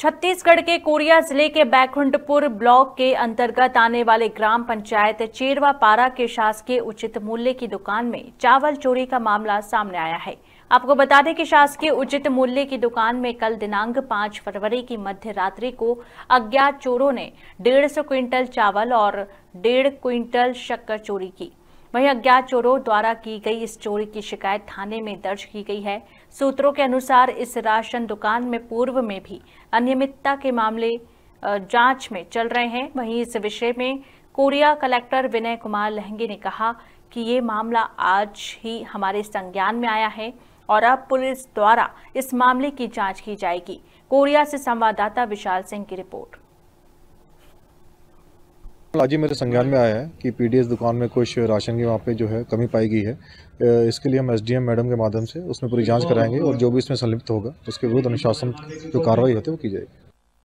छत्तीसगढ़ के कोरिया जिले के बैकुंठपुर ब्लॉक के अंतर्गत आने वाले ग्राम पंचायत चेरवा पारा के शासकीय उचित मूल्य की दुकान में चावल चोरी का मामला सामने आया है आपको बता दें कि शासकीय उचित मूल्य की दुकान में कल दिनांक 5 फरवरी की मध्य रात्रि को अज्ञात चोरों ने डेढ़ सौ क्विंटल चावल और डेढ़ क्विंटल शक्कर चोरी की वहीं अज्ञात चोरों द्वारा की गई इस चोरी की शिकायत थाने में दर्ज की गई है सूत्रों के अनुसार इस राशन दुकान में पूर्व में भी अनियमितता के मामले जांच में चल रहे हैं वहीं इस विषय में कोरिया कलेक्टर विनय कुमार लहंगे ने कहा कि ये मामला आज ही हमारे संज्ञान में आया है और अब पुलिस द्वारा इस मामले की जांच की जाएगी कोरिया से संवाददाता विशाल सिंह की रिपोर्ट आज ही मेरे संज्ञान में आया है कि पीडीएस दुकान में कुछ राशन की वहाँ पे जो है कमी पाई गई है इसके लिए हम एसडीएम मैडम के माध्यम से उसमें पूरी जांच कराएंगे और जो भी इसमें संलिप्त होगा उसके विरुद्ध अनुशासन जो कार्रवाई होती है वो की जाएगी